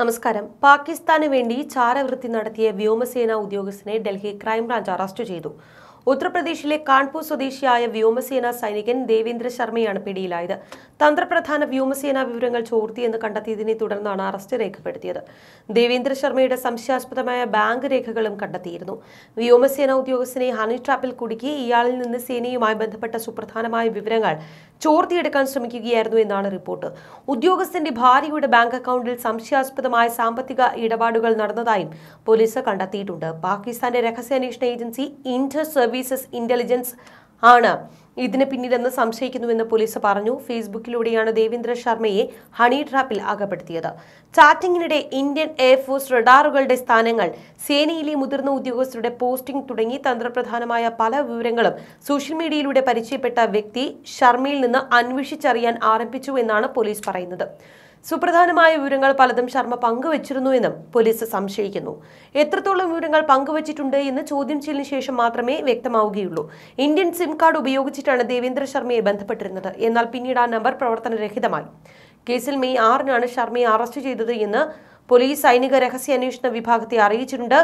നമസ്കാരം പാകിസ്ഥാന് വേണ്ടി ചാരവൃത്തി നടത്തിയ വ്യോമസേന ഉദ്യോഗസ്ഥനെ ഡൽഹി ക്രൈംബ്രാഞ്ച് അറസ്റ്റ് ചെയ്തു ഉത്തർപ്രദേശിലെ കാൺപൂർ സ്വദേശിയായ വ്യോമസേനാ സൈനികൻ ദേവേന്ദ്ര ശർമ്മയാണ് പിടിയിലായത് തന്ത്രപ്രധാന വ്യോമസേനാ വിവരങ്ങൾ ചോർത്തിയെന്ന് കണ്ടെത്തിയതിനെ തുടർന്നാണ് അറസ്റ്റ് രേഖപ്പെടുത്തിയത് ദേവേന്ദ്ര ശർമ്മയുടെ സംശയാസ്പദമായ ബാങ്ക് രേഖകളും കണ്ടെത്തിയിരുന്നു വ്യോമസേന ഉദ്യോഗസ്ഥനെ ഹണി ട്രാപ്പിൽ കുടുക്കി ഇയാളിൽ നിന്ന് സേനയുമായി ബന്ധപ്പെട്ട സുപ്രധാനമായ വിവരങ്ങൾ ചോർത്തിയെടുക്കാൻ ശ്രമിക്കുകയായിരുന്നു എന്നാണ് റിപ്പോർട്ട് ഉദ്യോഗസ്ഥന്റെ ഭാര്യയുടെ ബാങ്ക് അക്കൗണ്ടിൽ സംശയാസ്പദമായ സാമ്പത്തിക ഇടപാടുകൾ നടന്നതായും പോലീസ് കണ്ടെത്തിയിട്ടുണ്ട് പാകിസ്ഥാന്റെ രഹസ്യാന്വേഷണ ഏജൻസി ഇന്റർ സർവീസസ് ഇന്റലിജൻസ് ആണ് ഇതിന് പിന്നിലെന്ന് സംശയിക്കുന്നുവെന്ന് പോലീസ് പറഞ്ഞു ഫേസ്ബുക്കിലൂടെയാണ് ദേവേന്ദ്ര ശർമ്മയെ ഹണി ട്രാപ്പിൽ അകപ്പെടുത്തിയത് ചാറ്റിംഗിനിടെ ഇന്ത്യൻ എയർഫോഴ്സ് റഡാറുകളുടെ സ്ഥാനങ്ങൾ സേനയിലെ മുതിർന്ന ഉദ്യോഗസ്ഥരുടെ പോസ്റ്റിംഗ് തുടങ്ങി തന്ത്രപ്രധാനമായ പല വിവരങ്ങളും സോഷ്യൽ മീഡിയയിലൂടെ പരിചയപ്പെട്ട വ്യക്തി ശർമ്മയിൽ നിന്ന് അന്വേഷിച്ചറിയാൻ ആരംഭിച്ചു എന്നാണ് പോലീസ് പറയുന്നത് സുപ്രധാനമായ വിവരങ്ങൾ പലതും ശർമ്മ പങ്കുവച്ചിരുന്നു എന്നും പോലീസ് സംശയിക്കുന്നു എത്രത്തോളം വിവരങ്ങൾ പങ്കുവച്ചിട്ടുണ്ട് എന്ന് ചോദ്യം ചെയ്യലിന് ശേഷം മാത്രമേ വ്യക്തമാവുകയുള്ളൂ ഇന്ത്യൻ സിം കാർഡ് ഉപയോഗിച്ചിട്ടാണ് ദേവേന്ദ്ര ശർമ്മയെ ബന്ധപ്പെട്ടിരുന്നത് എന്നാൽ പിന്നീട് ആ നമ്പർ പ്രവർത്തനരഹിതമായി കേസിൽ മെയ് ആറിനാണ് ശർമ്മയെ അറസ്റ്റ് ചെയ്തത് എന്ന് പോലീസ് സൈനിക രഹസ്യാന്വേഷണ വിഭാഗത്തെ അറിയിച്ചിട്ടുണ്ട്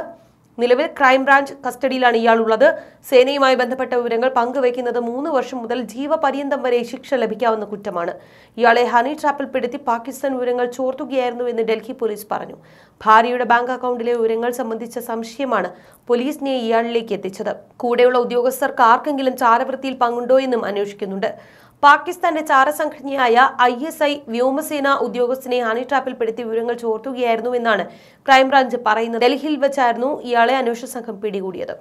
നിലവിൽ ക്രൈംബ്രാഞ്ച് കസ്റ്റഡിയിലാണ് ഇയാളുള്ളത് സേനയുമായി ബന്ധപ്പെട്ട വിവരങ്ങൾ പങ്കുവയ്ക്കുന്നത് മൂന്ന് വർഷം മുതൽ ജീവപര്യന്തം വരെ ശിക്ഷ ലഭിക്കാവുന്ന കുറ്റമാണ് ഇയാളെ ഹണി ട്രാപ്പിൽ പെടുത്തി പാകിസ്ഥാൻ വിവരങ്ങൾ ചോർത്തുകയായിരുന്നു എന്ന് ഡൽഹി പോലീസ് പറഞ്ഞു ഭാര്യയുടെ ബാങ്ക് അക്കൗണ്ടിലെ വിവരങ്ങൾ സംബന്ധിച്ച സംശയമാണ് പോലീസിനെ ഇയാളിലേക്ക് എത്തിച്ചത് കൂടെയുള്ള ഉദ്യോഗസ്ഥർക്ക് ആർക്കെങ്കിലും ചാരവൃത്തിയിൽ പങ്കുണ്ടോ എന്നും അന്വേഷിക്കുന്നുണ്ട് പാകിസ്ഥാന്റെ ചാരസംഘടനയായ ഐ എസ് ഐ വ്യോമസേന ഉദ്യോഗസ്ഥനെ ഹണി പെടുത്തി വിവരങ്ങൾ ചോർത്തുകയായിരുന്നു എന്നാണ് ക്രൈംബ്രാഞ്ച് പറയുന്നത് ഡൽഹിയിൽ വെച്ചായിരുന്നു ഇയാളെ അന്വേഷണ സംഘം പിടികൂടിയത്